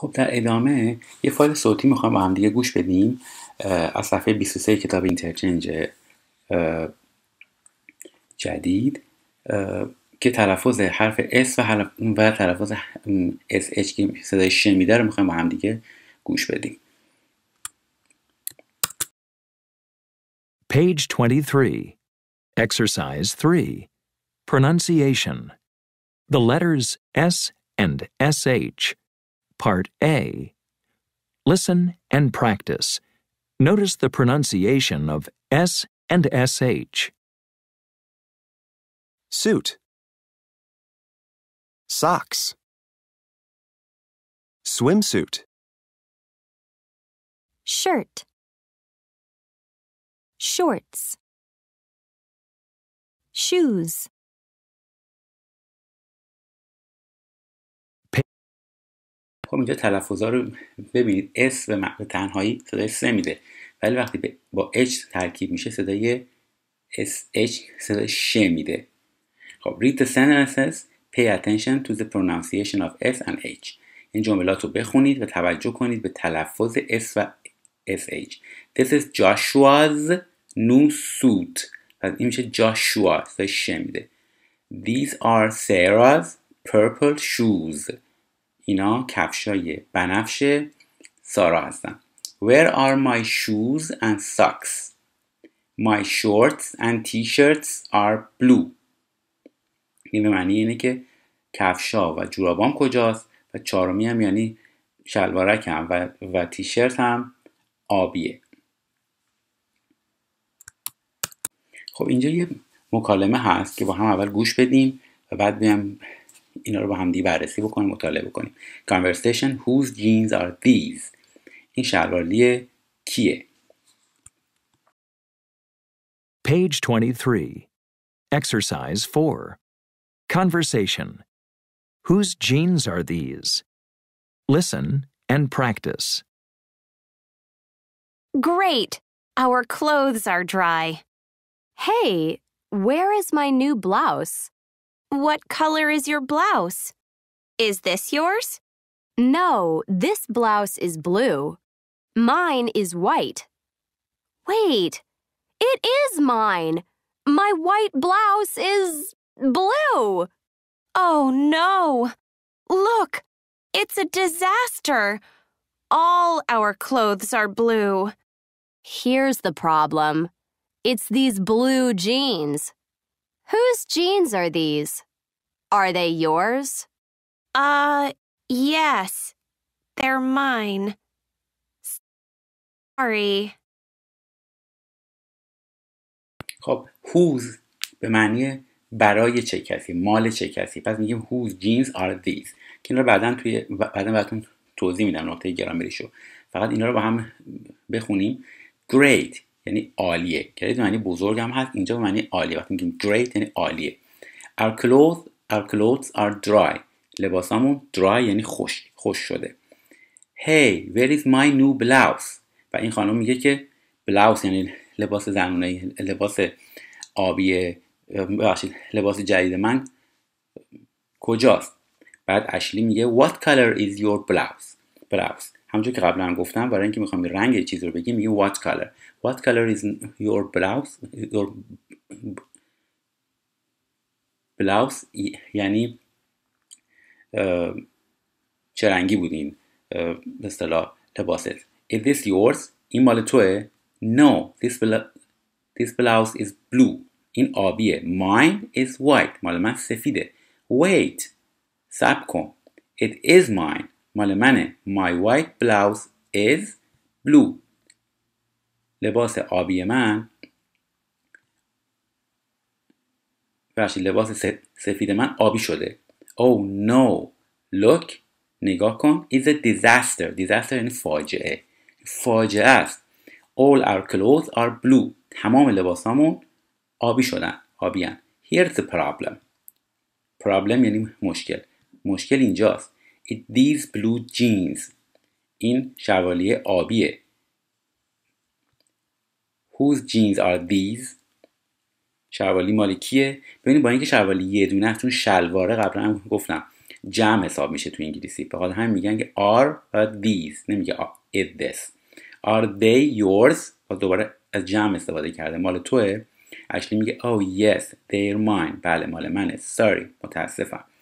خب در ادامه یه فایل صوتی میخوام با هم دیگه گوش بدیم از صفحه 23 کتاب اینترچنج جدید که تلفظ حرف S و, حرف و تلفظ SH که صدای ش میده رو میخوایم با هم دیگه گوش بدیم Page 23 Exercise 3 Pronunciation The letters S and SH Part A Listen and practice. Notice the pronunciation of S and SH. Suit. Socks. Swimsuit. Shirt. Shorts. Shoes. خب اینجا تلفظا رو ببینید اس به تنهایی صدای س میده ولی وقتی با اچ ترکیب میشه صدای اچ صدای ش میده خب read the sentences pay attention to the pronunciation of S and H این جملات رو بخونید و توجه کنید به تلفظ اس و اچ This is Joshua's new suit پس این میشه جاشوا صدای ش میده These are Sarah's purple shoes اینا کفشای بنفش سارا هستن Where are my shoes and socks? My shorts and t-shirts are blue. این به معنی اینه که کفشا و جورابام کجاست و چهارمی هم یعنی شلوارکم و, و تیشرت هم آبیه خب اینجا یه مکالمه هست که با هم اول گوش بدیم و بعد بیم اینا رو با هم دیگه بررسی بکنیم مطالعه بکنیم conversation whose jeans are these این شلوالی کیه Page 23 Exercise 4 Conversation Whose jeans are these? Listen and practice. Great! Our clothes are dry. Hey, where is my new blouse? What color is your blouse? Is this yours? No, this blouse is blue. Mine is white. Wait, it is mine. My white blouse is blue. Oh no! Look, it's a disaster. All our clothes are blue. Here's the problem it's these blue jeans. Whose jeans are these? Are they yours? Uh, yes. They're mine. Sorry. خب هوز به معنی برای چه کسی مال چه کسی پس میگیم هوز جینز are these که اینا رو بعدا توی بعدا براتون توضیح میدم نقطه گرامریشو فقط اینا رو با هم بخونیم great یعنی عالیه گرید معنی بزرگ هم هست اینجا معنی عالیه وقتی میگیم great یعنی عالیه our clothes our clothes are dry لباسامون dry یعنی خوش خوش شده hey where is my new blouse و این خانم میگه که بلاوس یعنی لباس زنونه لباس آبی ببخشید لباس جدید من کجاست بعد اشلی میگه what color is your blouse blouse همونجور که قبلا هم گفتم برای اینکه میخوام رنگ چیز رو بگیم میگه what color What color is your blouse? Your blouse یعنی چه رنگی بودین به اصطلاح لباست Is this yours? این مال توه؟ No, this, this blouse is blue این آبیه Mine is white مال من سفیده Wait سب کن It is mine مال منه My white blouse is blue لباس آبی من ببخشید لباس سفید من آبی شده او oh, نو no. نگاه کن is a disaster disaster یعنی فاجعه فاجعه است all our clothes are blue تمام لباسامون آبی شدن آبی هن. here's the problem problem یعنی مشکل مشکل اینجاست it these blue jeans این شوالیه آبیه Whose jeans are these شلوالی مال کیه ببینید با اینکه شلوالی یه دونه چون شلواره قبلا هم گفتم جمع حساب میشه تو انگلیسی فقط هم میگن که are these نمیگه is this are they yours باز دوباره از جمع استفاده کرده مال توه اشلی میگه oh yes they're mine بله مال منه sorry متاسفم